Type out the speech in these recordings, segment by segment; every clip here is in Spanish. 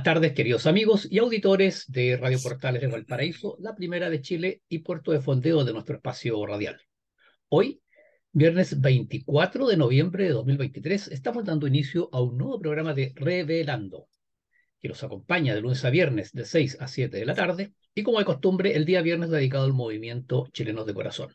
Buenas tardes, queridos amigos y auditores de Radio Portales de Valparaíso, la primera de Chile y puerto de fondeo de nuestro espacio radial. Hoy, viernes 24 de noviembre de 2023, estamos dando inicio a un nuevo programa de Revelando, que nos acompaña de lunes a viernes de 6 a 7 de la tarde y como de costumbre el día viernes dedicado al movimiento Chilenos de Corazón.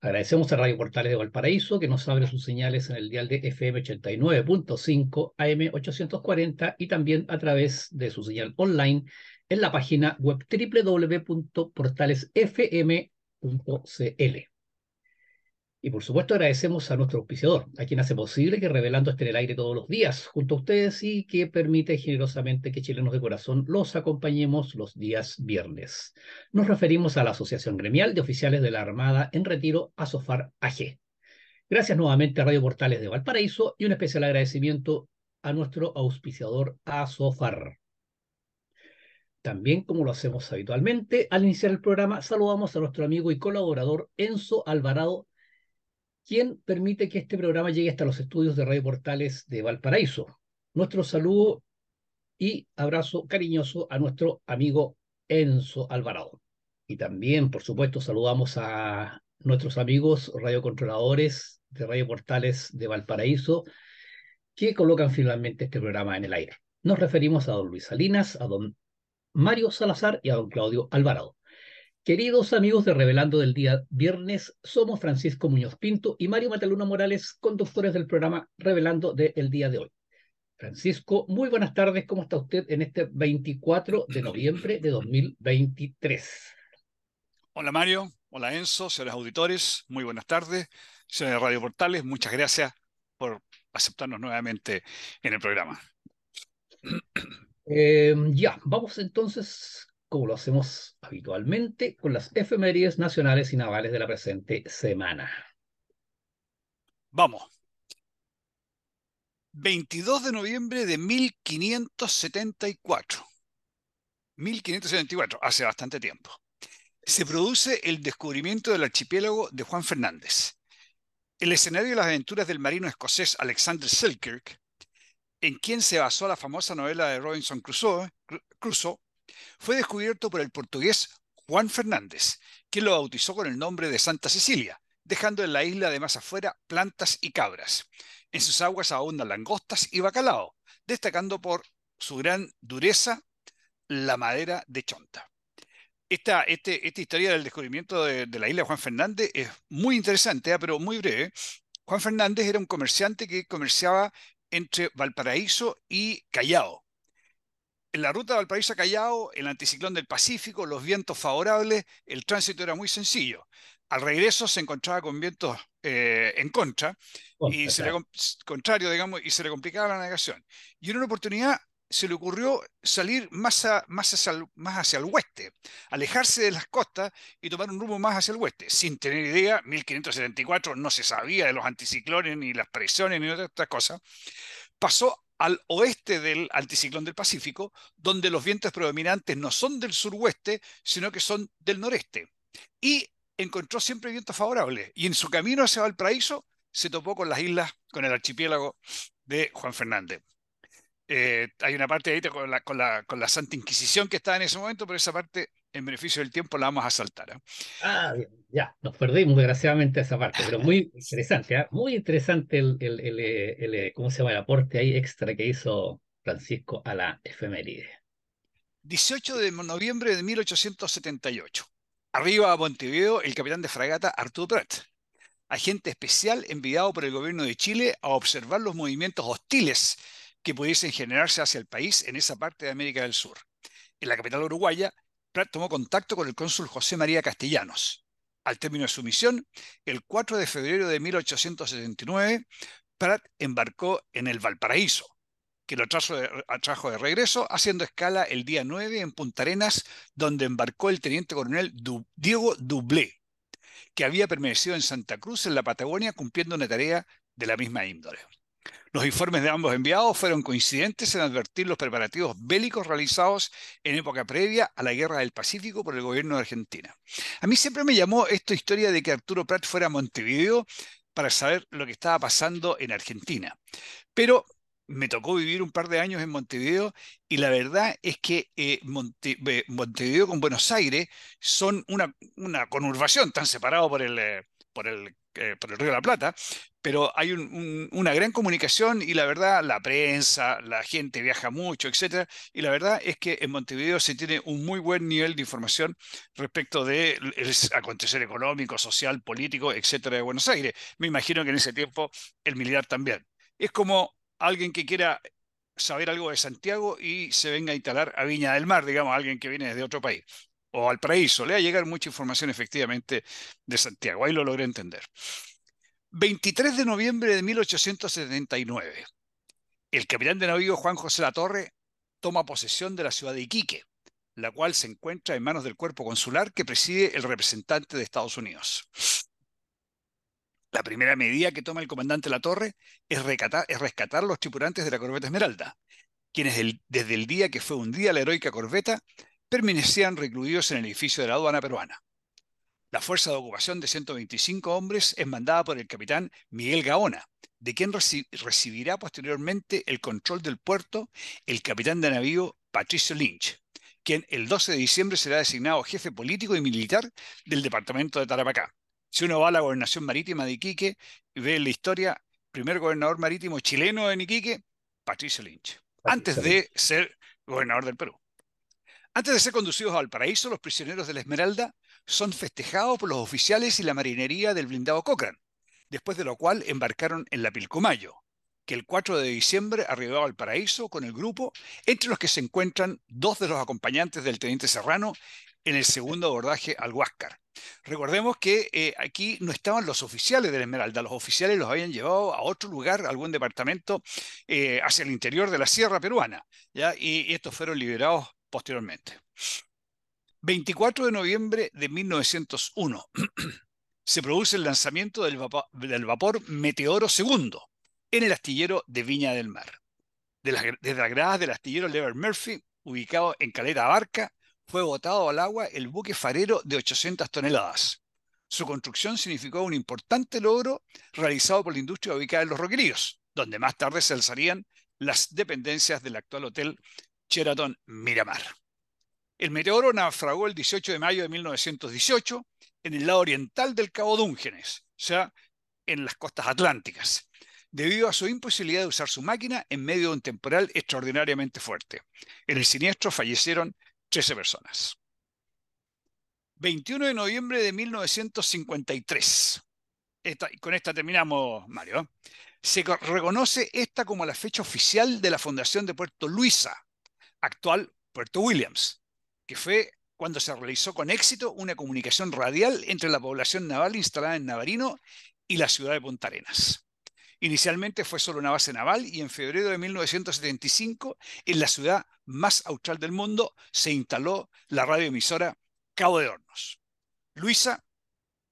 Agradecemos a Radio Portales de Valparaíso que nos abre sus señales en el dial de FM 89.5 AM 840 y también a través de su señal online en la página web www.portalesfm.cl. Y por supuesto agradecemos a nuestro auspiciador, a quien hace posible que Revelando esté en el aire todos los días junto a ustedes y que permite generosamente que chilenos de corazón los acompañemos los días viernes. Nos referimos a la Asociación Gremial de Oficiales de la Armada en Retiro, ASOFAR AG. Gracias nuevamente a Radio Portales de Valparaíso y un especial agradecimiento a nuestro auspiciador ASOFAR. También, como lo hacemos habitualmente, al iniciar el programa saludamos a nuestro amigo y colaborador Enzo Alvarado quien permite que este programa llegue hasta los estudios de Radio Portales de Valparaíso. Nuestro saludo y abrazo cariñoso a nuestro amigo Enzo Alvarado. Y también, por supuesto, saludamos a nuestros amigos radiocontroladores de Radio Portales de Valparaíso que colocan finalmente este programa en el aire. Nos referimos a don Luis Salinas, a don Mario Salazar y a don Claudio Alvarado. Queridos amigos de Revelando del Día Viernes, somos Francisco Muñoz Pinto y Mario Mataluna Morales, conductores del programa Revelando del Día de hoy. Francisco, muy buenas tardes, ¿cómo está usted en este 24 de noviembre de 2023? Hola Mario, hola Enzo, señores auditores, muy buenas tardes. Señores Radio Portales, muchas gracias por aceptarnos nuevamente en el programa. Em, ya, vamos entonces como lo hacemos habitualmente, con las efemérides nacionales y navales de la presente semana. Vamos. 22 de noviembre de 1574. 1574, hace bastante tiempo. Se produce el descubrimiento del archipiélago de Juan Fernández. El escenario de las aventuras del marino escocés Alexander Selkirk, en quien se basó la famosa novela de Robinson Crusoe, Crusoe fue descubierto por el portugués Juan Fernández, que lo bautizó con el nombre de Santa Cecilia, dejando en la isla de más afuera plantas y cabras. En sus aguas abundan langostas y bacalao, destacando por su gran dureza la madera de chonta. Esta, este, historia del descubrimiento de, la isla de Juan Fernández es muy interesante, ah, pero muy breve. Juan Fernández era un comerciante que comerciaba entre Valparaíso y Callao. En la ruta del País ha Callao, el anticiclón del Pacífico, los vientos favorables, el tránsito era muy sencillo. Al regreso se encontraba con vientos eh, en contra, y se le, complicaba la navegación. Y en una oportunidad se le ocurrió salir más, hacia el, oeste, alejarse de las costas y tomar un rumbo más hacia el oeste, sin tener idea, 1574 no se sabía de los anticiclones ni las presiones ni otras cosas, pasó al oeste del anticiclón del Pacífico, donde los vientos predominantes no son del suroeste, sino que son del noreste. Y encontró siempre vientos favorables. Y en su camino hacia Valparaíso se topó con las islas, con el archipiélago de Juan Fernández. Eh, hay una parte ahí con la, con, la, con la, Santa Inquisición que estaba en ese momento, pero esa parte en beneficio del tiempo la vamos a saltar. ¿eh? Ah, Ah, ya, nos perdimos desgraciadamente esa parte, pero muy interesante, ¿eh? muy interesante el, el, el, eh, eh, ¿cómo se llama? el aporte ahí extra que hizo Francisco a la efeméride. 18 de noviembre de 1878. Arriba a Montevideo, el capitán de fragata Arturo Pratt, agente especial enviado por el gobierno de Chile a observar los movimientos hostiles que pudiesen generarse hacia el país en esa parte de América del Sur. En la capital uruguaya, tomó contacto con el cónsul José María Castellanos. Al término de su misión, el 4 de febrero de 1879, Prat embarcó en el Valparaíso, que lo trajo de, de regreso, haciendo escala el día 9 en Punta Arenas, donde embarcó el teniente coronel Diego Dublé, que había permanecido en Santa Cruz, en la Patagonia, cumpliendo una tarea de la misma índole. Los informes de ambos enviados fueron coincidentes en advertir los preparativos bélicos realizados en época previa a la Guerra del Pacífico por el gobierno de Argentina. A mí siempre me llamó esta historia de que Arturo Prat fuera a Montevideo para saber lo que estaba pasando en Argentina. Pero me tocó vivir un par de años en Montevideo y la verdad es que eh, eh, Montevideo con Buenos Aires son una, conurbación tan separado por el, eh, por el Río de la Plata, pero hay un, una gran comunicación y la verdad, la prensa, la gente viaja mucho, etcétera, y la verdad es que en Montevideo se tiene un muy buen nivel de información respecto de acontecer económico, social, político, etcétera, de Buenos Aires. Me imagino que en ese tiempo el militar también. Es como alguien que quiera saber algo de Santiago y se venga a instalar a Viña del Mar, digamos, alguien que viene desde otro país o al paraíso. Le va a llegar mucha información efectivamente de Santiago. Ahí lo logré entender. 23 de noviembre de 1879, el capitán de navío Juan José Latorre toma posesión de la ciudad de Iquique, la cual se encuentra en manos del cuerpo consular que preside el representante de Estados Unidos. La primera medida que toma el comandante Latorre es, es rescatar a los tripulantes de la corbeta Esmeralda, quienes desde el día que fue hundida la heroica corbeta permanecían recluidos en el edificio de la aduana peruana. La fuerza de ocupación de 125 hombres es mandada por el capitán Miguel Gaona, de quien recibirá posteriormente el control del puerto el capitán de navío Patricio Lynch, quien el 12 de diciembre será designado jefe político y militar del departamento de Tarapacá. Si uno va a la gobernación marítima de Iquique y ve la historia, primer gobernador marítimo chileno en Iquique, Patricio Lynch, antes de ser gobernador del Perú. Antes de ser conducidos al paraíso, los prisioneros de la Esmeralda son festejados por los oficiales y la marinería del blindado Cochrane, después de lo cual embarcaron en la Pilcomayo, que el 4 de diciembre arribaba al paraíso con el grupo, entre los que se encuentran dos de los acompañantes del teniente Serrano en el segundo abordaje al Huáscar. Recordemos que eh, aquí no estaban los oficiales de la Esmeralda, los oficiales los habían llevado a otro lugar, algún departamento eh, hacia el interior de la sierra peruana, ¿ya? y estos fueron liberados posteriormente. 24 de noviembre de 1901 se produce el lanzamiento del vapor, Meteoro II en el astillero de Viña del Mar. De desde las gradas del astillero Lever Murphy, ubicado en Caleta Barca, fue botado al agua el buque farero de 800 toneladas. Su construcción significó un importante logro realizado por la industria ubicada en Los Roqueríos, donde más tarde se alzarían las dependencias del actual hotel Sheraton Miramar. El meteoro naufragó el 18 de mayo de 1918 en el lado oriental del Cabo Dúngenes, o sea, en las costas atlánticas, debido a su imposibilidad de usar su máquina en medio de un temporal extraordinariamente fuerte. En el siniestro fallecieron 13 personas. 21 de noviembre de 1953. Esta, con esta terminamos, Mario. ¿eh? Se reconoce esta como la fecha oficial de la fundación de Puerto Luisa, actual Puerto Williams, que fue cuando se realizó con éxito una comunicación radial entre la población naval instalada en Navarino y la ciudad de Punta Arenas. Inicialmente fue solo una base naval y en febrero de 1975, en la ciudad más austral del mundo, se instaló la radioemisora Cabo de Hornos. Luisa,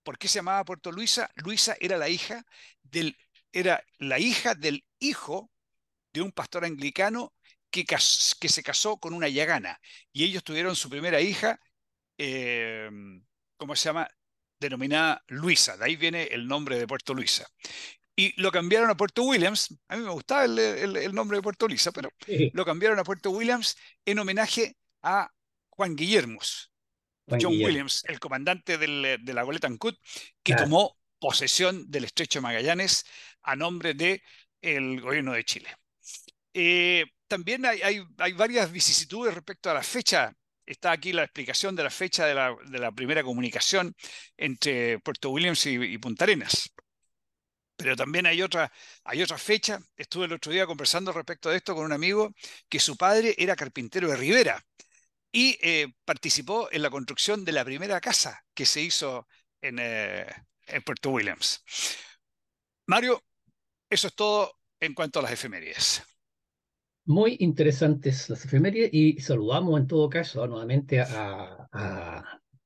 ¿por qué se llamaba Puerto Luisa? Luisa era la hija del, era la hija del hijo de un pastor anglicano que, se casó con una yagana y ellos tuvieron su primera hija, eh, ¿cómo se llama? Denominada Luisa, de ahí viene el nombre de Puerto Luisa. Y lo cambiaron a Puerto Williams, a mí me gustaba el, nombre de Puerto Luisa, pero lo cambiaron a Puerto Williams en homenaje a Juan Guillermo, John Williams, el comandante eh, de la goleta Ancud, que tomó posesión del estrecho Magallanes a nombre del el gobierno de Chile. Eh, también hay, varias vicisitudes respecto a la fecha. Está aquí la explicación de la fecha de la, primera comunicación entre Puerto Williams y, Punta Arenas pero también hay otra, hay fecha. Estuve el otro día conversando respecto a esto con un amigo que su padre era carpintero de Rivera y eh, participó en la construcción de la primera casa que se hizo en, eh, en Puerto Williams. Mario, eso es todo en cuanto a las efemérides. Muy interesantes las efemérides y saludamos en todo caso nuevamente a,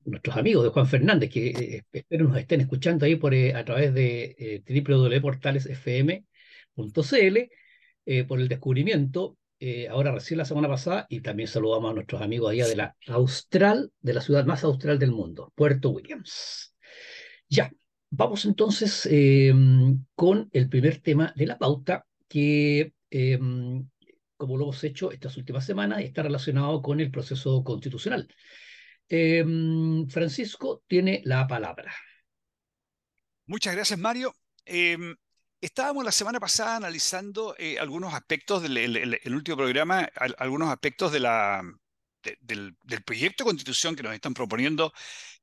nuestros amigos de Juan Fernández, que eh, espero nos estén escuchando ahí por, eh, a través de eh, www.portalesfm.cl eh, por el descubrimiento, ahora recién la semana pasada, y también saludamos a nuestros amigos allá de la Austral, de la ciudad más austral del mundo, Puerto Williams. Ya, vamos entonces em, con el primer tema de la pauta, que em, como lo hemos hecho estas últimas semanas, y está relacionado con el proceso constitucional. Em, Francisco tiene la palabra. Muchas gracias, Mario. Em, estábamos la semana pasada analizando eh, algunos aspectos del último programa, algunos aspectos de la, del, proyecto de constitución que nos están proponiendo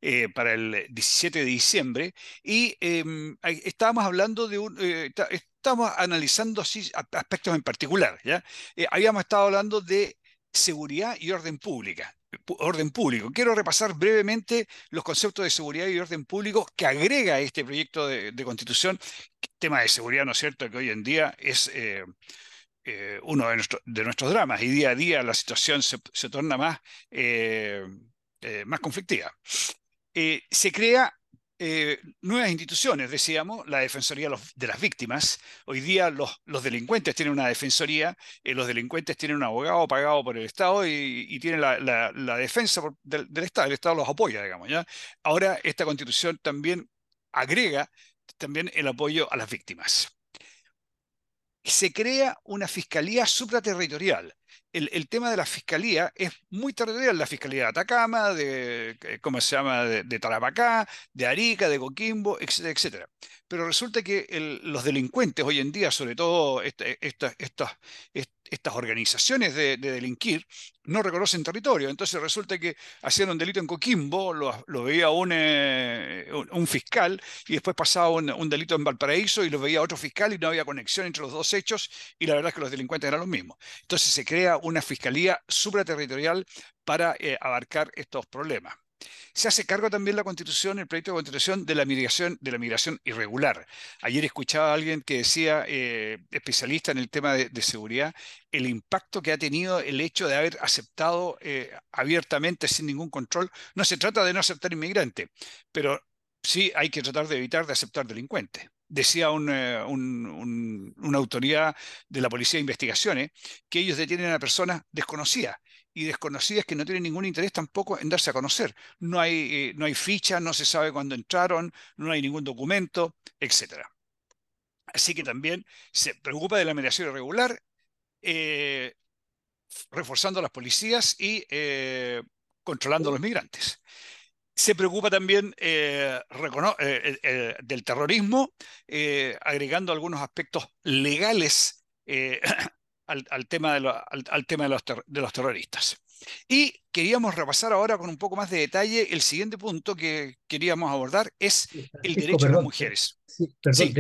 eh, para el 17 de diciembre. Y em, estábamos hablando de un... Eh, estamos estábamos analizando así aspectos en particular. ¿ya? Eh, habíamos estado hablando de seguridad y orden pública orden público. Quiero repasar brevemente los conceptos de seguridad y orden público que agrega este proyecto de, constitución. Tema de seguridad, ¿no es cierto?, que hoy en día es eh, uno de, nuestros dramas y día a día la situación se, torna más, eh, eh, más conflictiva. se crea nuevas instituciones, decíamos, la Defensoría de las Víctimas. Hoy día los, delincuentes tienen una defensoría, los delincuentes tienen un abogado pagado por el Estado y, tienen la, defensa del, Estado, el Estado los apoya, digamos. ¿ya? Ahora esta constitución también agrega también el apoyo a las víctimas se crea una fiscalía supraterritorial. El, tema de la fiscalía es muy territorial, la fiscalía de Atacama, de, eh, ¿cómo se llama?, de, Tarapacá, de Arica, de Coquimbo, etcétera, etcétera. Pero resulta que los delincuentes hoy en día, sobre todo estas estas organizaciones de, delinquir no reconocen territorio. Entonces resulta que hacían un delito en Coquimbo, lo, veía eh, un, fiscal y después pasaba un, delito en Valparaíso y lo veía otro fiscal y no había conexión entre los dos hechos y la verdad es que los delincuentes eran los mismos. Entonces se crea una fiscalía supraterritorial para eh, abarcar estos problemas. Se hace cargo también la constitución, el proyecto de constitución de la migración, de la migración irregular. Ayer escuchaba a alguien que decía, eh, especialista en el tema de, seguridad, el impacto que ha tenido el hecho de haber aceptado eh, abiertamente, sin ningún control. No se trata de no aceptar inmigrante, pero sí hay que tratar de evitar de aceptar delincuentes decía eh, una autoridad de la Policía de Investigaciones, que ellos detienen a personas desconocidas y desconocidas que no tienen ningún interés tampoco en darse a conocer. No hay, eh, no hay ficha, no se sabe cuándo entraron, no hay ningún documento, etc. Así que también se preocupa de la mediación irregular, eh, reforzando las policías y eh, controlando a los migrantes. Se preocupa también del terrorismo, agregando algunos aspectos legales al, tema, de, al, tema de, los de, los terroristas. Y queríamos repasar ahora con un poco más de detalle el siguiente punto que queríamos abordar, es el derecho de a las eh, mujeres. Sí, perdón,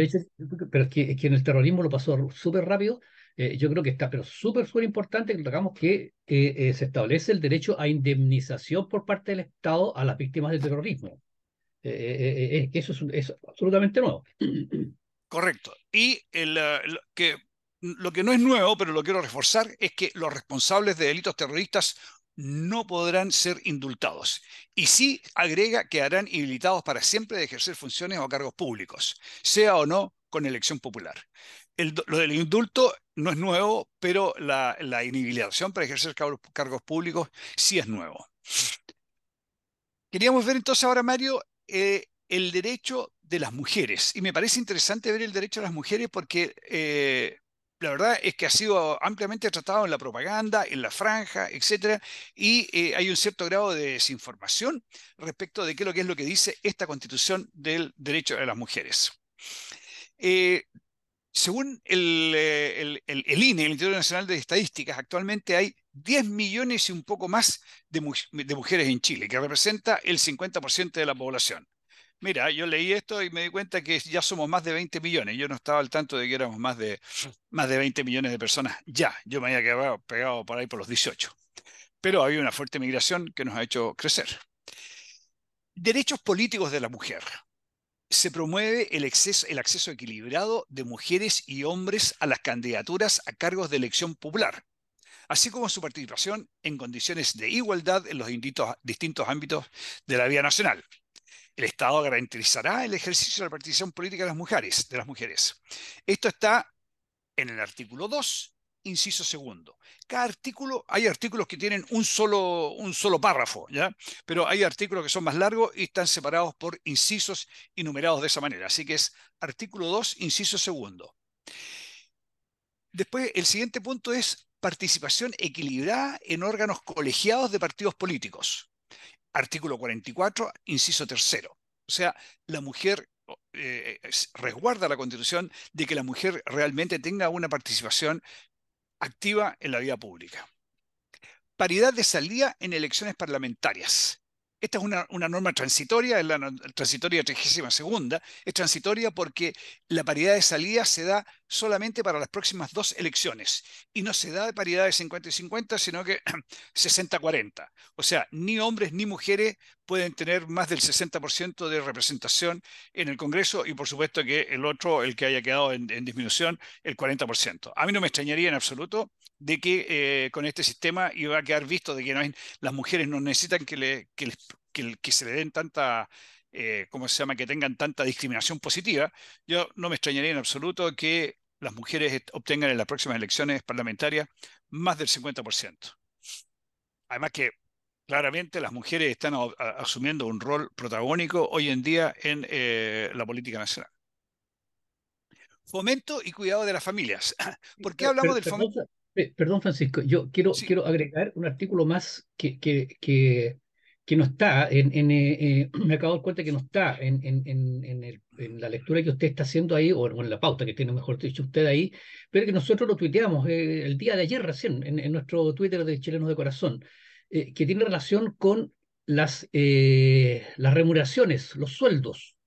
pero es que, en el terrorismo lo pasó súper rápido. Eh, yo creo que está, pero súper, súper importante que tocamos que eh, se establece el derecho a indemnización por parte del Estado a las víctimas del terrorismo. eso es, absolutamente nuevo. Correcto. Y el, el, que lo que no es nuevo, pero lo quiero reforzar, es que los responsables de delitos terroristas no podrán ser indultados. Y sí agrega que harán habilitados para siempre de ejercer funciones o cargos públicos, sea o no con elección popular. lo del indulto no es nuevo, pero la, la inhabilitación para ejercer cargos, públicos sí es nuevo. Queríamos ver entonces ahora, Mario, eh, el derecho de las mujeres. Y me parece interesante ver el derecho de las mujeres porque eh, la verdad es que ha sido ampliamente tratado en la propaganda, en la franja, etcétera, y eh, hay un cierto grado de desinformación respecto de qué es lo que dice esta constitución del derecho de las mujeres. Eh, según el, eh, INE, el Instituto Nacional de Estadísticas, actualmente hay 10 millones y un poco más de mujeres en Chile, que representa el 50% de la población. Mira, yo leí esto y me di cuenta que ya somos más de 20 millones. Yo no estaba al tanto de que éramos más de, más de 20 millones de personas ya. Yo me había quedado pegado por ahí por los 18. Pero había una fuerte migración que nos ha hecho crecer. Derechos políticos de la mujer. Se promueve el, acceso equilibrado de mujeres y hombres a las candidaturas a cargos de elección popular, así como su participación en condiciones de igualdad en los distintos ámbitos de la vida nacional el Estado garantizará el ejercicio de la participación política de las mujeres. De las mujeres. Esto está en el artículo 2, inciso segundo. Cada artículo, hay artículos que tienen un solo, un solo párrafo, ¿ya? pero hay artículos que son más largos y están separados por incisos enumerados de esa manera. Así que es artículo 2, inciso segundo. Después, el siguiente punto es participación equilibrada en órganos colegiados de partidos políticos artículo 44, inciso tercero. O sea, la mujer eh, resguarda la constitución de que la mujer realmente tenga una participación activa en la vida pública. Paridad de salida en elecciones parlamentarias. Esta es una, norma transitoria, es la transitoria 32. Es transitoria porque la paridad de salida se da solamente para las próximas dos elecciones y no se da de paridad de 50 y 50, sino que 60-40. O sea, ni hombres ni mujeres pueden tener más del 60% de representación en el Congreso y por supuesto que el otro, el que haya quedado en, en disminución, el 40%. A mí no me extrañaría en absoluto de que eh, con este sistema iba a quedar visto de que las mujeres no necesitan que, le, que, se le den tanta, eh, ¿cómo se llama?, que tengan tanta discriminación positiva. Yo no me extrañaría en absoluto que las mujeres obtengan en las próximas elecciones parlamentarias más del 50%. Además que claramente las mujeres están asumiendo un rol protagónico hoy en día en eh, la política nacional. Fomento y cuidado de las familias. ¿Por qué hablamos del fomento? perdón, Francisco, yo quiero, quiero agregar un artículo más que, que, que, que no está, en, en eh, eh, me acabo de dar cuenta que no está en, en, la lectura que usted está haciendo ahí, o en la pauta que tiene, mejor dicho, usted ahí, pero que nosotros lo tuiteamos eh, el día de ayer recién en, nuestro Twitter de Chilenos de Corazón, que tiene relación con las, las remuneraciones, los sueldos.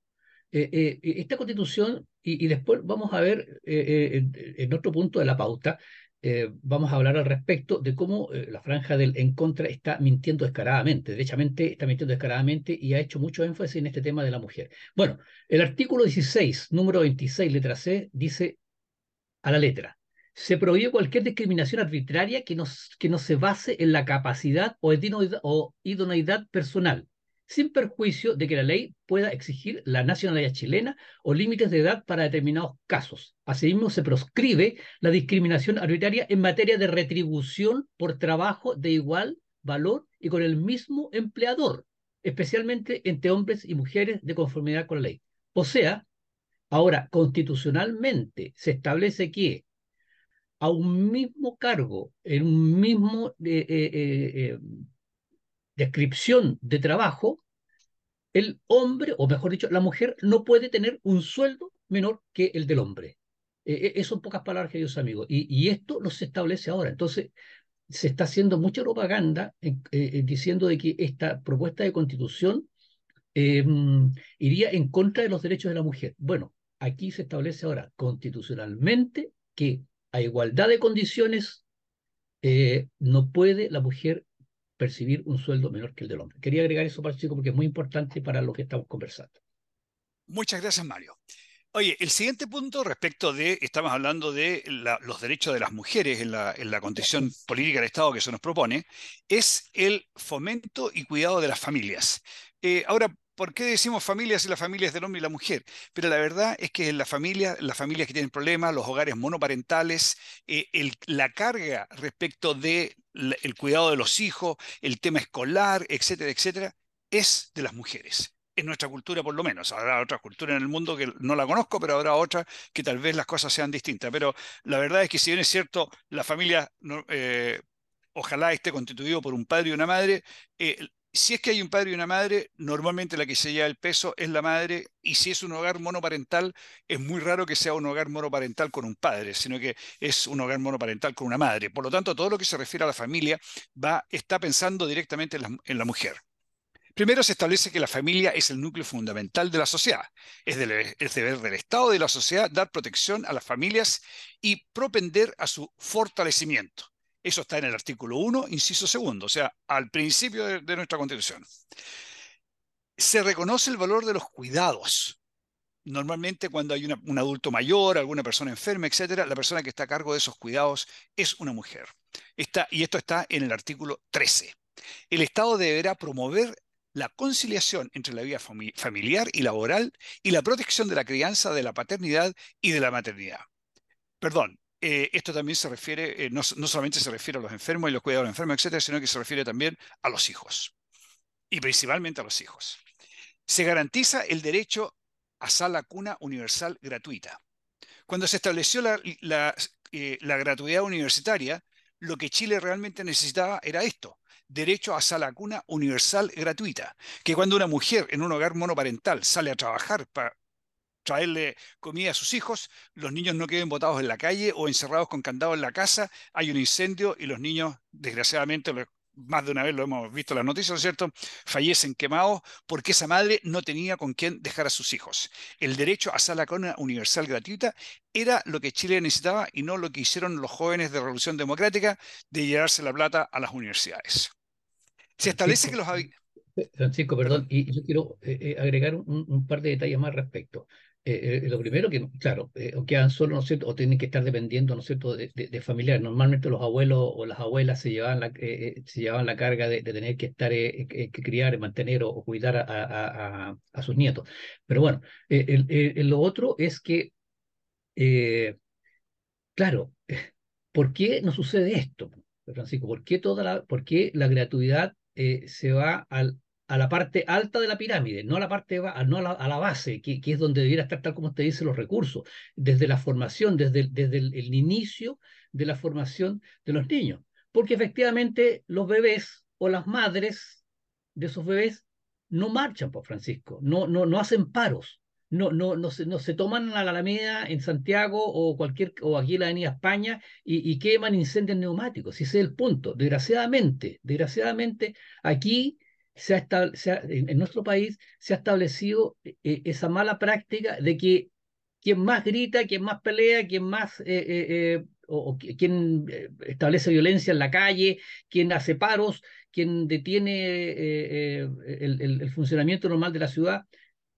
esta constitución y, después vamos a ver en otro punto de la pauta eh, vamos a hablar al respecto de cómo eh, la franja del en contra está mintiendo descaradamente, derechamente está mintiendo descaradamente y ha hecho mucho énfasis en este tema de la mujer. Bueno, el artículo 16, número 26, letra C, dice a la letra, se prohíbe cualquier discriminación arbitraria que no, que no se base en la capacidad o idoneidad personal sin perjuicio de que la ley pueda exigir la nacionalidad chilena o límites de edad para determinados casos. Asimismo, se proscribe la discriminación arbitraria en materia de retribución por trabajo de igual valor y con el mismo empleador, especialmente entre hombres y mujeres de conformidad con la ley. O sea, ahora constitucionalmente se establece que a un mismo cargo, en un mismo eh, eh, eh, descripción de trabajo, el hombre, o mejor dicho, la mujer no puede tener un sueldo menor que el del hombre. Eh, eso eh, eh, en pocas palabras, queridos amigos. Y, esto lo se establece ahora. Entonces, se está haciendo mucha propaganda eh, diciendo de que esta propuesta de constitución iría en contra de los derechos de la mujer. Bueno, aquí se establece ahora constitucionalmente que a igualdad de condiciones no puede la mujer percibir un sueldo menor que el del hombre. Quería agregar eso, chico, porque es muy importante para lo que estamos conversando. Muchas gracias, Mario. Oye, el siguiente punto respecto de, estamos hablando de los derechos de las mujeres en la, condición política del Estado que se nos propone, es el fomento y cuidado de las familias. Eh, ahora, ¿por qué decimos familias si la familias del hombre y la mujer? Pero la verdad es que en la familia, las familias que tienen problemas, los hogares monoparentales, eh, la carga respecto de el cuidado de los hijos, el tema escolar, etcétera, etcétera, es de las mujeres. En nuestra cultura, por lo menos. Habrá otra cultura en el mundo que no la conozco, pero habrá otra que tal vez las cosas sean distintas. Pero la verdad es que, si bien es cierto, la familia eh, ojalá esté constituido por un padre y una madre, eh, si es que hay un padre y una madre, normalmente la que se lleva el peso es la madre, y si es un hogar monoparental, es muy raro que sea un hogar monoparental con un padre, sino que es un hogar monoparental con una madre. Por lo tanto, todo lo que se refiere a la familia va, está pensando directamente en la, mujer. Primero se establece que la familia es el núcleo fundamental de la sociedad. Es, deber del Estado y de la sociedad dar protección a las familias y propender a su fortalecimiento. Eso está en el artículo 1, inciso segundo, o sea, al principio de, nuestra constitución. Se reconoce el valor de los cuidados, normalmente cuando hay un adulto mayor, alguna persona enferma, etc., la persona que está a cargo de esos cuidados es una mujer. y esto está en el artículo 13. El Estado deberá promover la conciliación entre la vida familiar y laboral y la protección de la crianza, de la paternidad y de la maternidad. Perdón, eh, esto también se refiere, eh, no, solamente se refiere a los enfermos y los cuidados de enfermos, etcétera, sino que se refiere también a los hijos y principalmente a los hijos. Se garantiza el derecho a sala cuna universal gratuita. Cuando se estableció la, eh, gratuidad universitaria, lo que Chile realmente necesitaba era esto, derecho a sala cuna universal gratuita, que cuando una mujer en un hogar monoparental sale a trabajar para traerle comida a sus hijos, los niños no queden botados en la calle o encerrados con candado en la casa, hay un incendio y los niños, desgraciadamente, más de una vez lo hemos visto en las noticias, ¿no es cierto?, fallecen quemados porque esa madre no tenía con quién dejar a sus hijos. El derecho a sala una universal gratuita era lo que Chile necesitaba y no lo que hicieron los jóvenes de Revolución Democrática de llevarse la plata a las universidades. Se establece que los... Eh, eh, Francisco, perdón, y yo quiero eh, agregar un, un, par de detalles más respecto. Eh, eh, lo primero que, claro, eh, o quedan solos, ¿no es cierto? O tienen que estar dependiendo, ¿no es cierto?, de, familiares. Normalmente los abuelos o las abuelas se llevan la, se llevan la carga de, tener que estar, que criar, mantener o, cuidar a, sus nietos. Pero bueno, lo otro es que, claro, ¿por qué no sucede esto, Francisco? ¿Por qué, toda por qué la gratuidad se va al, a la parte alta de la pirámide, no a la parte a la, base, que, es donde debiera estar, tal como usted dice, los recursos, desde la formación, desde, el, desde el, inicio de la formación de los niños. Porque efectivamente los bebés o las madres de esos bebés no marchan por pues, Francisco, no, no, no hacen paros, no, no, no, se, no se toman a la Alameda en Santiago o cualquier o aquí en la Avenida España y, queman incendios neumáticos. Ese es el punto. Desgraciadamente, desgraciadamente, aquí se en, nuestro país se ha establecido eh, eh, esa mala práctica de que quien más grita, quien más pelea, quien más eh, o, quien establece violencia en la calle, quien hace paros, quien detiene el, el, funcionamiento normal de la ciudad,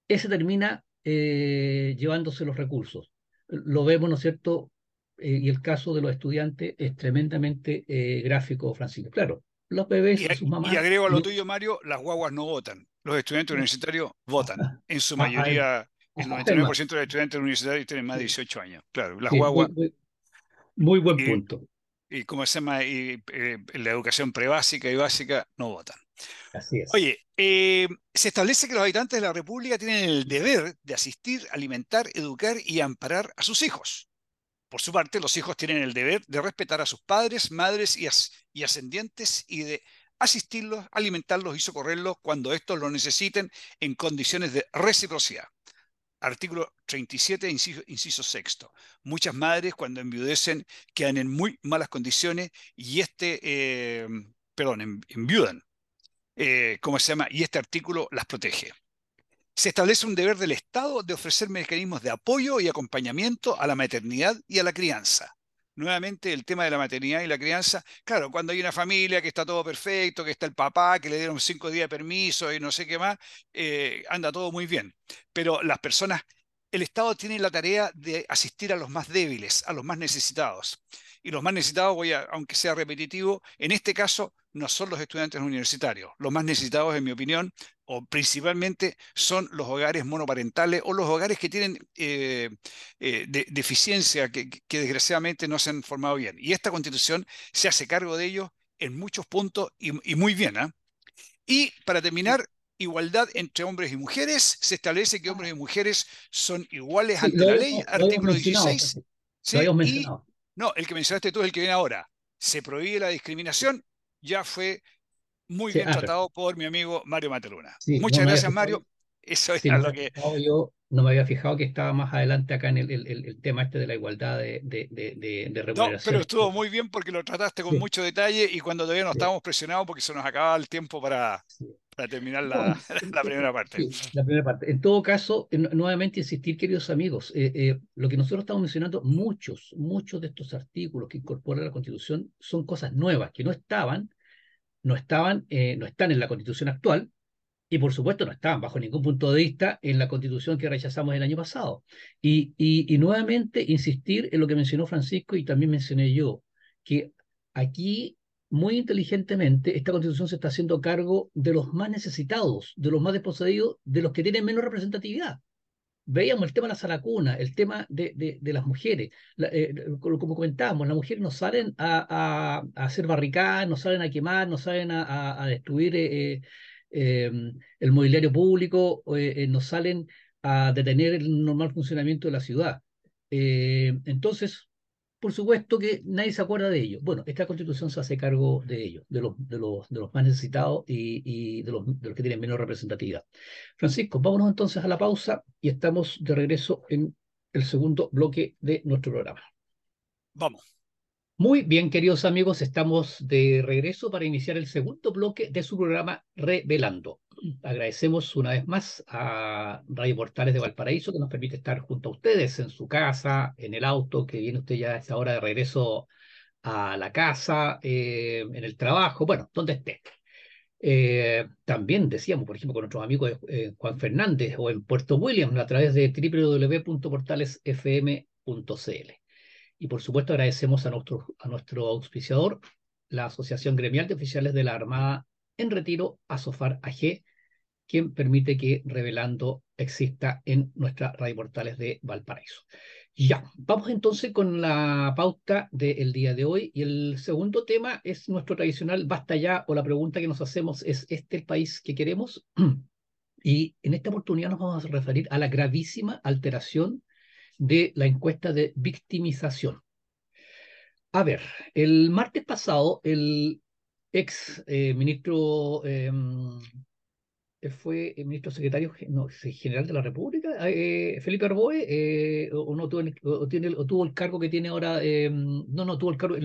ese termina llevándose los recursos. Lo vemos, ¿no es cierto? y el caso de los estudiantes es tremendamente gráfico, Francisco. Claro, los bebés y, sus mamás. Y agrego a lo tuyo, Mario, las guaguas no votan. Los estudiantes universitarios votan. Ah, en su ah, mayoría, el 99% de los estudiantes universitarios tienen más de 18 años. Claro, las guaguas. Muy, buen punto. Y como se llama, eh, la educación prebásica y básica no votan. Oye, eh, se establece que los habitantes de la República tienen el deber de asistir, alimentar, educar y amparar a sus hijos. Por su parte, los hijos tienen el deber de respetar a sus padres, madres y, ascendientes y de asistirlos, alimentarlos y socorrerlos cuando estos lo necesiten en condiciones de reciprocidad. Artículo 37, inciso, sexto. Muchas madres cuando enviudecen quedan en muy malas condiciones y este, eh, perdón, enviudan, eh, ¿cómo se llama? Y este artículo las protege. Se establece un deber del Estado de ofrecer mecanismos de apoyo y acompañamiento a la maternidad y a la crianza. Nuevamente el tema de la maternidad y la crianza, claro, cuando hay una familia que está todo perfecto, que está el papá, que le dieron cinco días de permiso y no sé qué más, eh, anda todo muy bien. Pero las personas el Estado tiene la tarea de asistir a los más débiles, a los más necesitados. Y los más necesitados, voy aunque sea repetitivo, en este caso no son los estudiantes universitarios. Los más necesitados, en mi opinión, o principalmente son los hogares monoparentales o los hogares que tienen eh, eh, deficiencia, que, desgraciadamente no se han formado bien. Y esta constitución se hace cargo de ellos en muchos puntos y, muy bien. ¿ah? Y para terminar, igualdad entre hombres y mujeres, se establece que hombres y mujeres son iguales ante la ley, artículo 16. no, el que mencionaste tú es el que viene ahora. Se prohíbe la discriminación, ya fue muy bien ah, tratado por mi amigo Mario Mateluna Muchas gracias, Mario. Eso es lo que... Yo no me había fijado que estaba más adelante acá en el, el, tema este de la igualdad de, de, remuneración. No, pero estuvo muy bien porque lo trataste con mucho detalle y cuando todavía no estábamos presionados porque se nos acababa el tiempo para, para terminar la, primera parte. la primera parte. En todo caso, eh, nuevamente insistir, queridos amigos, eh, eh, lo que nosotros estamos mencionando, muchos, muchos de estos artículos que incorpora la Constitución son cosas nuevas que no estaban, no estaban, no están en la Constitución actual y por supuesto no estaban bajo ningún punto de vista en la Constitución que rechazamos el año pasado. y, y nuevamente insistir en lo que mencionó Francisco y también mencioné yo, que aquí muy inteligentemente esta constitución se está haciendo cargo de los más necesitados, de los más desposeídos, de los que tienen menos representatividad. Veíamos el tema de la salacuna, el tema de, de, las mujeres. Eh, como comentábamos, las mujeres no salen a, a, hacer barricadas, no salen a quemar, no salen a, destruir eh, eh, em, el mobiliario público, no salen a detener el normal funcionamiento de la ciudad. entonces, por supuesto que nadie se acuerda de ello. Bueno, esta constitución se hace cargo de ello, de los, más necesitados y, de, los, que tienen menos representatividad. Francisco, vámonos entonces a la pausa y estamos de regreso en el segundo bloque de nuestro programa. Vamos. Muy bien, queridos amigos, estamos de regreso para iniciar el segundo bloque de su programa Revelando. Agradecemos una vez más a Radio Portales de Valparaíso que nos permite estar junto a ustedes en su casa, en el auto, que viene usted ya a esta hora de regreso a la casa, eh, en el trabajo, bueno, donde esté. Eh, también decíamos, por ejemplo, con nuestros amigos eh, Juan Fernández o en Puerto Williams a través de www.portalesfm.cl. Y por supuesto agradecemos a nuestro, a nuestro auspiciador, la Asociación Gremial de Oficiales de la Armada en Retiro, ASOFAR AG, quien permite que Revelando exista en nuestra radio portales de Valparaíso. Ya, vamos entonces con la pauta del día de hoy. Y el segundo tema es nuestro tradicional basta ya, o la pregunta que nos hacemos es: ¿este el país que queremos? Y en esta oportunidad nos vamos a referir a la gravísima alteración de la encuesta de victimización. A ver, el martes pasado el ex eh, ministro em, eh, fue el ministro secretario general de la República, ah, eh, Felipe Arboe, eh, o, no tuvo, el cargo que tiene ahora, no, no, tuvo el cargo,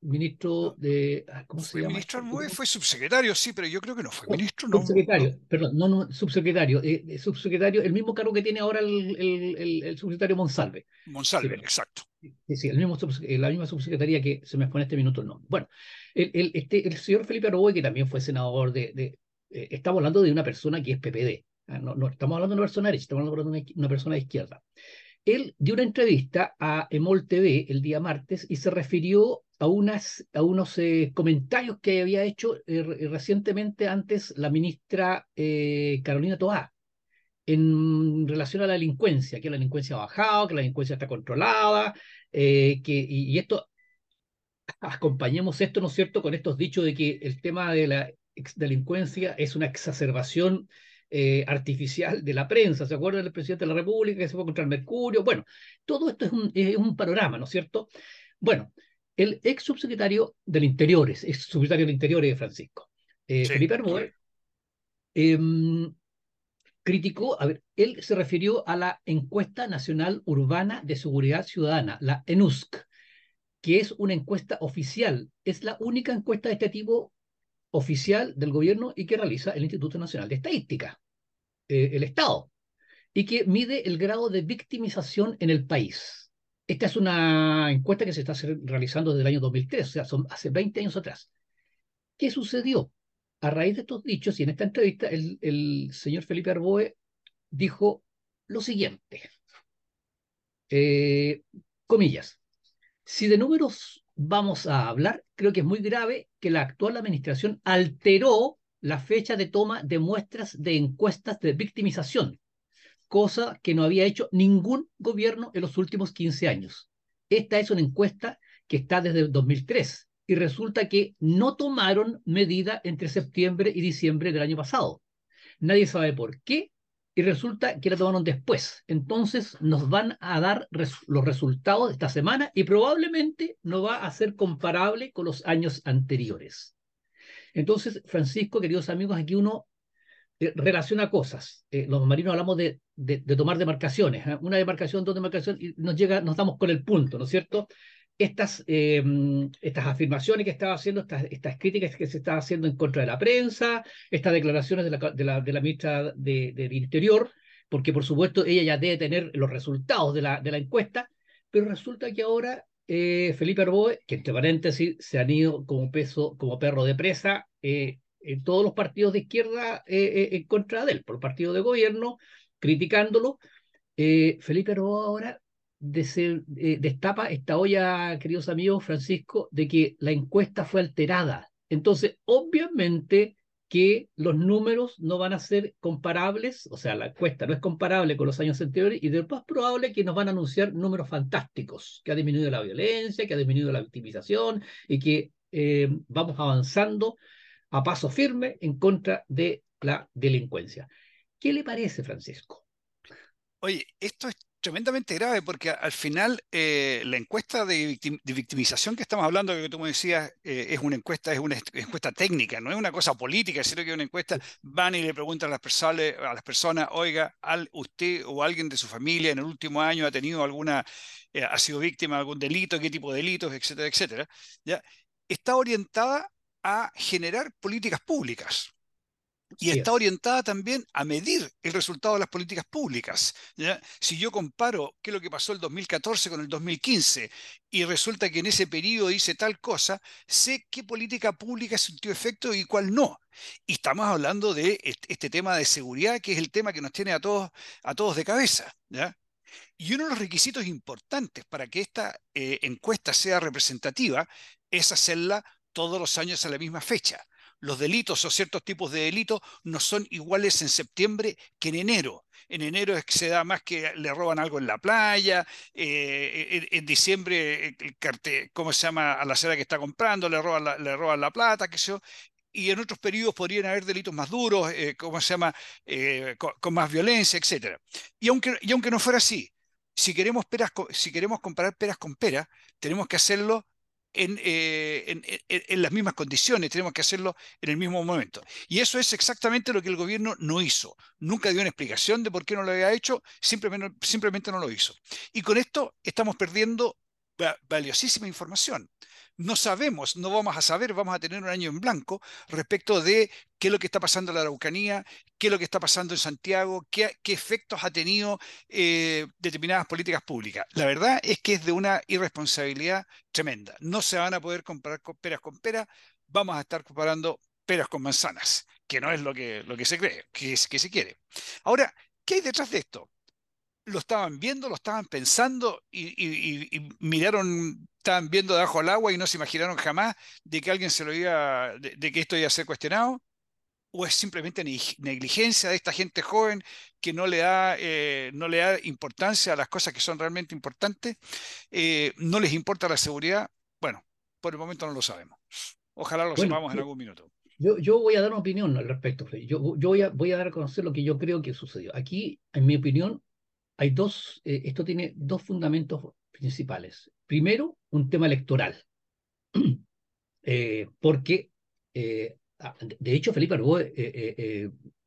ministro de, ah, ¿cómo se llama? Ministro este Arboe fue subsecretario, sí, pero yo creo que no fue ministro, no. Subsecretario, perdón, no, no subsecretario, subsecretario, el mismo cargo que tiene ahora el, subsecretario Monsalve. Monsalve, exacto. Sí, sí, la misma subsecretaría que se me expone este minuto el nombre. Este, bueno, el, señor Felipe Arboe, que también fue senador de eh, estamos hablando de una persona que es PPD. Ah, no, estamos hablando de una persona derecha, estamos hablando de una, persona de izquierda. Él dio una entrevista a Emol TV el día martes y se refirió a, unas, a unos eh, comentarios que había hecho eh, recientemente antes la ministra Carolina Toá en relación a la delincuencia, que la delincuencia ha bajado, que la delincuencia está controlada, que, y, y esto acompañemos esto, ¿no es cierto?, con estos dichos de que el tema de la delincuencia es una exacerbación eh, artificial de la prensa. ¿Se acuerda? del presidente de la República que se fue contra el Mercurio? Bueno, todo esto es un, es un panorama, ¿no es cierto? Bueno, el ex subsecretario del Interior, ex subsecretario del Interior de Francisco, eh, Felipe em, criticó, a ver, él se refirió a la encuesta nacional urbana de seguridad ciudadana, la ENUSC, que es una encuesta oficial, es la única encuesta de este tipo oficial del gobierno y que realiza el Instituto Nacional de Estadística, eh, el Estado, y que mide el grado de victimización en el país. Esta es una encuesta que se está realizando desde el año 2003, o sea, son hace 20 años atrás. ¿Qué sucedió? A raíz de estos dichos y en esta entrevista, el, el señor Felipe Arboe dijo lo siguiente, eh, comillas, si de números vamos a hablar, creo que es muy grave que la actual administración alteró la fecha de toma de muestras de encuestas de victimización, cosa que no había hecho ningún gobierno en los últimos 15 años. Esta es una encuesta que está desde el 2003 y resulta que no tomaron medida entre septiembre y diciembre del año pasado. Nadie sabe por qué, y resulta que la tomaron después. Entonces nos van a dar los resultados de esta semana y probablemente no va a ser comparable con los años anteriores. Entonces, Francisco, queridos amigos, aquí uno eh, relaciona cosas. Eh, los marinos hablamos de, de, tomar demarcaciones, ¿eh? una demarcación, dos demarcaciones, y nos, llega, nos damos con el punto, ¿no es cierto? estas, eh, mm, estas afirmaciones que estaba haciendo, estas, estas críticas que se estaba haciendo en contra de la prensa, estas declaraciones de la, de la, ministra del de, Interior, porque por supuesto ella ya debe tener los resultados de la, de la encuesta, pero resulta que ahora eh, Felipe Arboe, que entre paréntesis se han ido como, peso, como perro de presa eh, en todos los partidos de izquierda en contra de él, por el partido de gobierno, criticándolo, Felipe Arboe ahora de eh, destapa esta olla, queridos amigos, Francisco, de que la encuesta fue alterada. Entonces, obviamente que los números no van a ser comparables, o sea, la encuesta no es comparable con los años anteriores y más probable que nos van a anunciar números fantásticos, que ha disminuido la violencia, que ha disminuido la victimización y que eh, vamos avanzando a paso firme en contra de la delincuencia. ¿Qué le parece, Francisco? Oye, esto es tremendamente grave porque al final eh, la encuesta de, victimización que estamos hablando, que tú me decías, eh, es una encuesta, es una encuesta técnica, no es una cosa política, sino que es una encuesta, van y le preguntan a las personas, a las personas oiga, al, usted o alguien de su familia en el último año ha tenido alguna, eh, ha sido víctima de algún delito, qué tipo de delitos, etcétera, etcétera, ¿ya? está orientada a generar políticas públicas y está orientada también a medir el resultado de las políticas públicas. Si yo comparo qué es lo que pasó el 2014 con el 2015 y resulta que en ese periodo hice tal cosa, sé qué política pública sintió efecto y cuál no. Y estamos hablando de este tema de seguridad, que es el tema que nos tiene a todos, a todos de cabeza. Y uno de los requisitos importantes para que esta eh, encuesta sea representativa es hacerla todos los años a la misma fecha los delitos o ciertos tipos de delitos no son iguales en septiembre que en enero. En enero es que se da más que le roban algo en la playa, eh, en, diciembre, eh, el cartel, ¿cómo se llama? A la cera que está comprando, le roban la, le roban la plata, qué sé yo. Y en otros periodos podrían haber delitos más duros, eh, ¿cómo se llama? con, más violencia, etc. Y aunque, y aunque no fuera así, si queremos, peras, si queremos comparar peras con peras, tenemos que hacerlo eh, en, las mismas condiciones, tenemos que hacerlo en el mismo momento. Y eso es exactamente lo que el gobierno no hizo. Nunca dio una explicación de por qué no lo había hecho, simplemente, simplemente no lo hizo. Y con esto estamos perdiendo valiosísima información. No sabemos, no vamos a saber, vamos a tener un año en blanco respecto de qué es lo que está pasando en la Araucanía, qué es lo que está pasando en Santiago, qué, efectos ha tenido eh, determinadas políticas públicas. La verdad es que es de una irresponsabilidad tremenda. No se van a poder comparar peras con peras, vamos a estar comparando peras con manzanas, que no es lo que, lo que se cree, que, que se quiere. Ahora, ¿qué hay detrás de esto? lo estaban viendo, lo estaban pensando y, miraron, estaban viendo debajo del agua y no se imaginaron jamás de que alguien se lo iba, de, que esto iba a ser cuestionado? ¿O es simplemente negligencia de esta gente joven que no le da, eh, no le da importancia a las cosas que son realmente importantes? Eh, ¿No les importa la seguridad? Bueno, por el momento no lo sabemos. Ojalá lo sepamos en algún minuto. Yo, voy a dar una opinión al respecto, Yo, yo voy a dar a conocer lo que yo creo que sucedió. Aquí, en mi opinión, hay dos, eh, esto tiene dos fundamentos principales. Primero, un tema electoral, eh, porque eh, de hecho Felipe Arbó